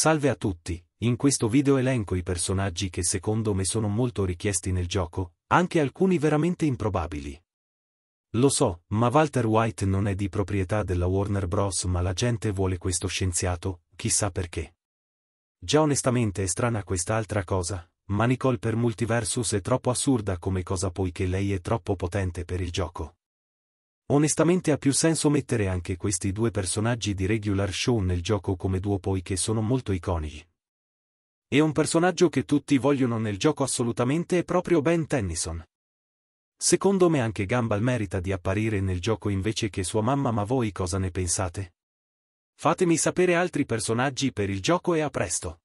Salve a tutti, in questo video elenco i personaggi che secondo me sono molto richiesti nel gioco, anche alcuni veramente improbabili. Lo so, ma Walter White non è di proprietà della Warner Bros. ma la gente vuole questo scienziato, chissà perché. Già onestamente è strana quest'altra cosa, ma Nicole per Multiversus è troppo assurda come cosa poiché lei è troppo potente per il gioco. Onestamente ha più senso mettere anche questi due personaggi di regular show nel gioco come duo poiché sono molto iconici. E un personaggio che tutti vogliono nel gioco assolutamente è proprio Ben Tennyson. Secondo me anche Gumball merita di apparire nel gioco invece che sua mamma ma voi cosa ne pensate? Fatemi sapere altri personaggi per il gioco e a presto!